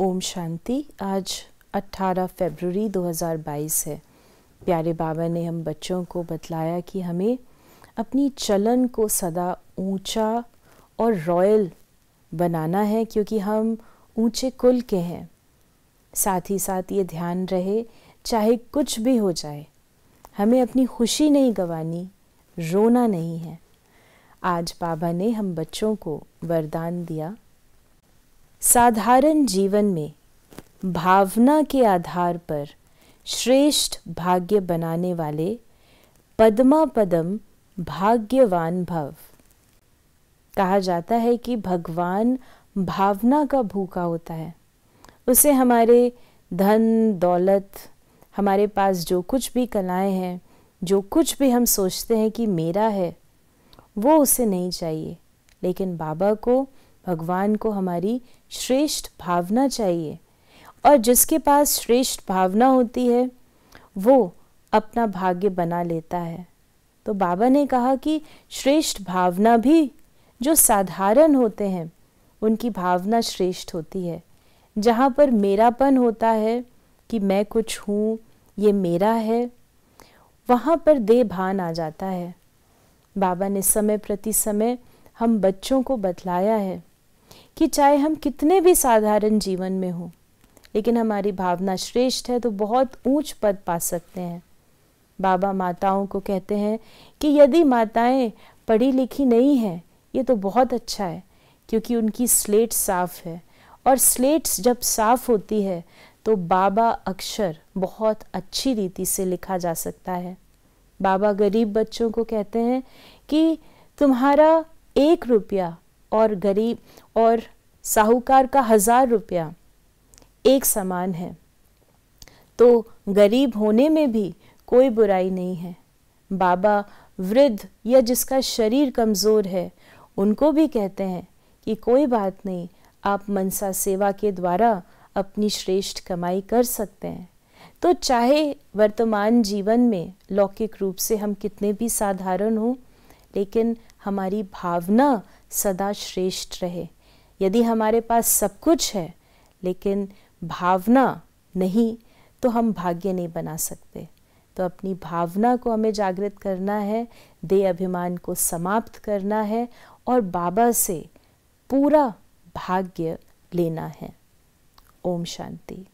ओम शांति आज 18 फरवरी 2022 है प्यारे बाबा ने हम बच्चों को बतलाया कि हमें अपनी चलन को सदा ऊंचा और रॉयल बनाना है क्योंकि हम ऊंचे कुल के हैं साथ ही साथ ये ध्यान रहे चाहे कुछ भी हो जाए हमें अपनी खुशी नहीं गंवानी रोना नहीं है आज बाबा ने हम बच्चों को वरदान दिया साधारण जीवन में भावना के आधार पर श्रेष्ठ भाग्य बनाने वाले पद्मा पदम भाग्यवान भव कहा जाता है कि भगवान भावना का भूखा होता है उसे हमारे धन दौलत हमारे पास जो कुछ भी कलाएं हैं जो कुछ भी हम सोचते हैं कि मेरा है वो उसे नहीं चाहिए लेकिन बाबा को भगवान को हमारी श्रेष्ठ भावना चाहिए और जिसके पास श्रेष्ठ भावना होती है वो अपना भाग्य बना लेता है तो बाबा ने कहा कि श्रेष्ठ भावना भी जो साधारण होते हैं उनकी भावना श्रेष्ठ होती है जहाँ पर मेरापन होता है कि मैं कुछ हूँ ये मेरा है वहाँ पर दे भान आ जाता है बाबा ने समय प्रति समय हम बच्चों को बतलाया है कि चाहे हम कितने भी साधारण जीवन में हों लेकिन हमारी भावना श्रेष्ठ है तो बहुत ऊंच पद पा सकते हैं बाबा माताओं को कहते हैं कि यदि माताएं पढ़ी लिखी नहीं हैं ये तो बहुत अच्छा है क्योंकि उनकी स्लेट साफ़ है और स्लेट्स जब साफ़ होती है तो बाबा अक्षर बहुत अच्छी रीति से लिखा जा सकता है बाबा गरीब बच्चों को कहते हैं कि तुम्हारा एक रुपया और गरीब और साहूकार का हज़ार रुपया एक समान है तो गरीब होने में भी कोई बुराई नहीं है बाबा वृद्ध या जिसका शरीर कमज़ोर है उनको भी कहते हैं कि कोई बात नहीं आप मनसा सेवा के द्वारा अपनी श्रेष्ठ कमाई कर सकते हैं तो चाहे वर्तमान जीवन में लौकिक रूप से हम कितने भी साधारण हों लेकिन हमारी भावना सदा श्रेष्ठ रहे यदि हमारे पास सब कुछ है लेकिन भावना नहीं तो हम भाग्य नहीं बना सकते तो अपनी भावना को हमें जागृत करना है दे अभिमान को समाप्त करना है और बाबा से पूरा भाग्य लेना है ओम शांति